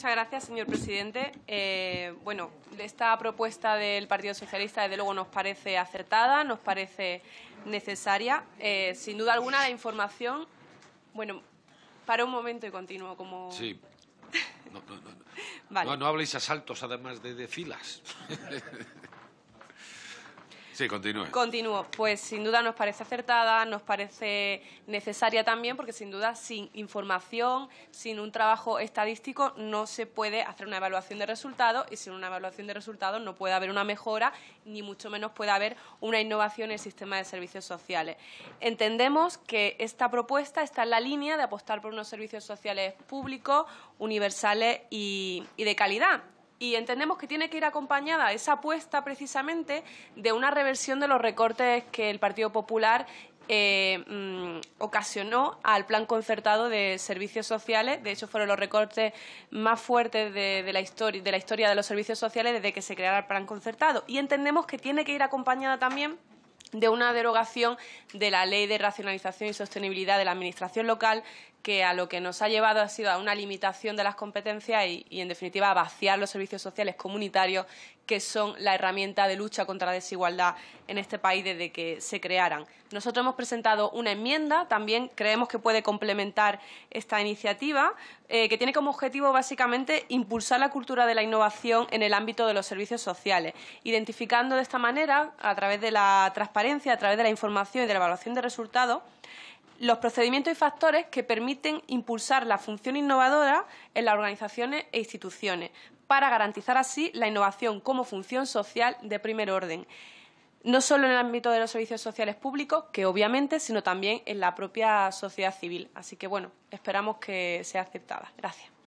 Muchas gracias, señor presidente. Eh, bueno, esta propuesta del Partido Socialista, desde luego, nos parece acertada, nos parece necesaria. Eh, sin duda alguna, la información. Bueno, para un momento y continúo como. Sí. No, habléis a saltos, además de, de filas. Sí, continúe. Continúo. Pues sin duda nos parece acertada, nos parece necesaria también, porque sin duda sin información, sin un trabajo estadístico, no se puede hacer una evaluación de resultados y sin una evaluación de resultados no puede haber una mejora, ni mucho menos puede haber una innovación en el sistema de servicios sociales. Entendemos que esta propuesta está en la línea de apostar por unos servicios sociales públicos, universales y, y de calidad y entendemos que tiene que ir acompañada esa apuesta precisamente de una reversión de los recortes que el Partido Popular eh, mm, ocasionó al plan concertado de servicios sociales. De hecho, fueron los recortes más fuertes de, la historia, de la historia de los servicios sociales desde que se creara el plan concertado. Y entendemos que tiene que ir acompañada también de una derogación de la Ley de Racionalización y Sostenibilidad de la Administración Local que a lo que nos ha llevado ha sido a una limitación de las competencias y, en definitiva, a vaciar los servicios sociales comunitarios, que son la herramienta de lucha contra la desigualdad en este país desde que se crearan. Nosotros hemos presentado una enmienda, también creemos que puede complementar esta iniciativa, eh, que tiene como objetivo, básicamente, impulsar la cultura de la innovación en el ámbito de los servicios sociales, identificando de esta manera, a través de la transparencia, a través de la información y de la evaluación de resultados, los procedimientos y factores que permiten impulsar la función innovadora en las organizaciones e instituciones, para garantizar así la innovación como función social de primer orden, no solo en el ámbito de los servicios sociales públicos, que obviamente, sino también en la propia sociedad civil. Así que, bueno, esperamos que sea aceptada. Gracias.